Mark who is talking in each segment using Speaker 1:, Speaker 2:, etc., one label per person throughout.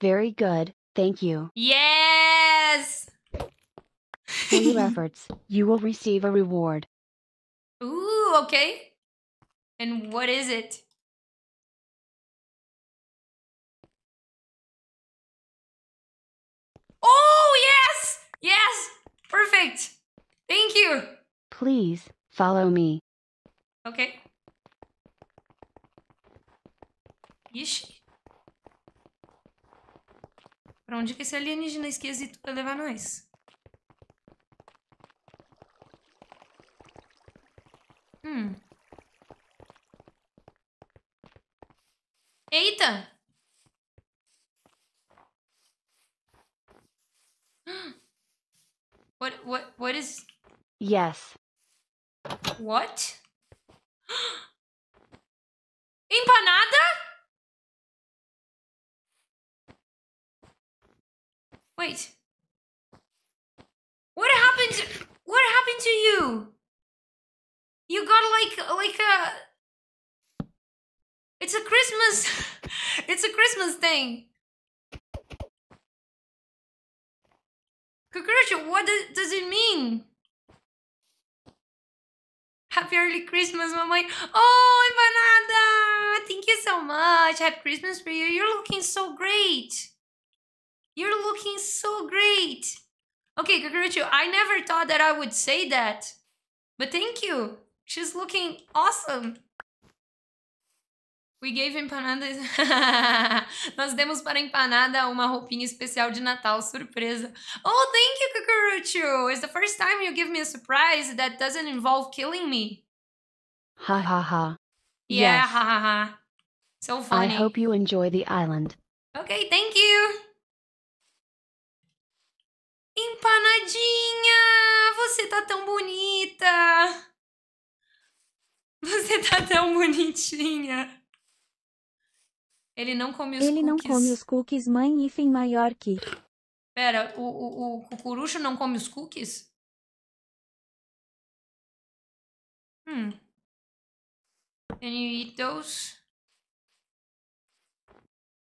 Speaker 1: Very good, thank you. Yes! For your efforts, you will receive a reward. Ooh, okay. And what is it? Oh, yes! Yes! Perfect! Thank you! Please, follow me. Okay.
Speaker 2: You should Pra onde que esse alienígena esquisito vai levar nós?
Speaker 1: Hum. Eita!
Speaker 2: What, what, what is... Yes. What?
Speaker 1: Empanada? Wait. What happened? What happened to you? You got like like a. It's a Christmas. it's a Christmas thing. Congratulations! what do,
Speaker 2: does it mean? Happy early Christmas, Mama. Oh, Ivanada! Thank you so much. Happy Christmas for you. You're looking so great. You're looking so great. Okay, Kakuruchu, I never thought that I would say that. But thank you. She's looking awesome. We gave empanadas. Nós demos para empanada uma roupinha especial de Natal, surpresa. Oh, thank you, Kakuruchu. It's the first time you give me a surprise that doesn't involve killing me.
Speaker 1: Ha ha ha. Yeah, yes. ha
Speaker 2: ha ha. So funny. I hope
Speaker 1: you enjoy the island.
Speaker 2: Okay, thank you. Empanadinha! Você tá tão bonita! Você tá tão bonitinha! Ele não come os Ele cookies. Ele não come os cookies, mãe hífen maior que. Pera, o, o, o cucurucho não come os
Speaker 1: cookies? Hum.
Speaker 2: Can you eat those?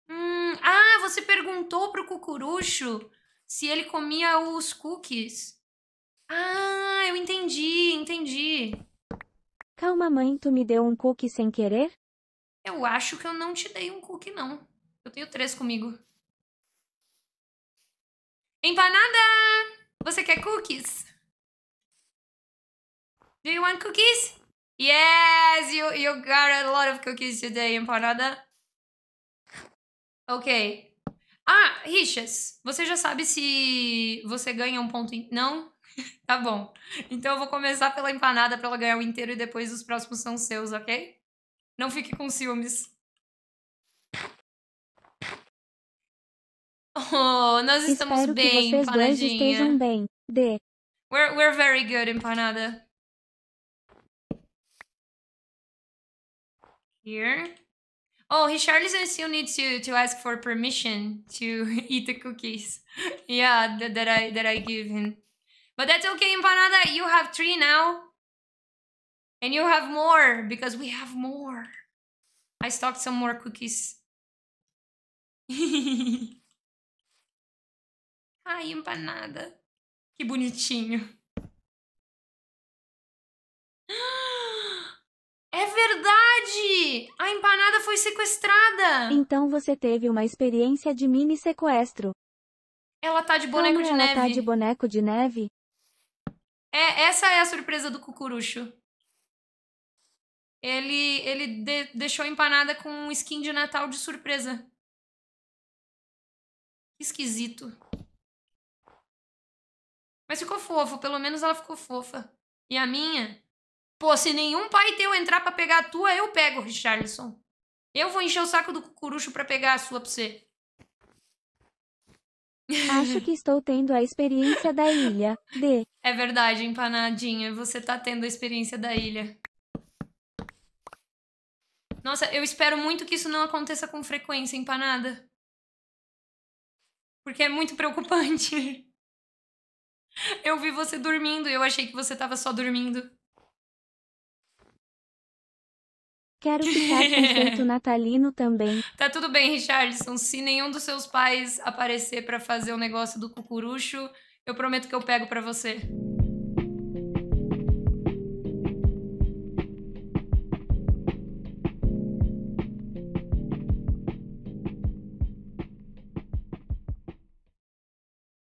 Speaker 2: Hum. Ah, você perguntou pro cucurucho se ele comia os cookies. Ah, eu entendi, entendi. Calma, mãe, tu me deu um cookie sem querer? Eu acho que eu não te dei um cookie, não. Eu tenho três comigo. Empanada! Você quer cookies? Do you want cookies? Yes, you, you got a lot of cookies today, empanada. Ok. Ah, rixas. Você já sabe se você ganha um ponto. em. Não? tá bom. Então eu vou começar pela empanada pra ela ganhar o inteiro e depois os próximos são seus, ok? Não fique com ciúmes.
Speaker 1: Oh, nós estamos Espero bem, que vocês empanadinha. Dois estejam bem. D. We're, we're very good, empanada.
Speaker 2: Here. Oh, Richarlison still needs to to ask for permission to eat the cookies. yeah, that, that I that I give him. But that's okay, Empanada. You have three now. And you have more because we have more. I stocked some more cookies.
Speaker 1: Ai, empanada. Que bonitinho.
Speaker 2: É verdade! A empanada foi sequestrada! Então você teve uma experiência de mini sequestro. Ela tá de boneco Como de ela tá neve. Ela tá de boneco de neve? É, essa é a surpresa do cucurucho. Ele, ele de, deixou empanada com um skin de Natal de surpresa.
Speaker 1: Esquisito. Mas ficou
Speaker 2: fofo, pelo menos ela ficou fofa. E a minha Pô, se nenhum pai teu entrar para pegar a tua, eu pego, Richardson. Eu vou encher o saco do cucurucho para pegar a sua pra você. Acho que estou tendo a experiência da ilha. D. É verdade, empanadinha. Você tá tendo a experiência da ilha. Nossa, eu espero muito que isso não aconteça com frequência, empanada. Porque é muito preocupante. Eu vi você dormindo e eu achei que você tava só dormindo. Quero ficar com jeito natalino também. Tá tudo bem, Richardson. Se nenhum dos seus pais aparecer para fazer o um negócio do cucurucho, eu prometo que eu pego para você.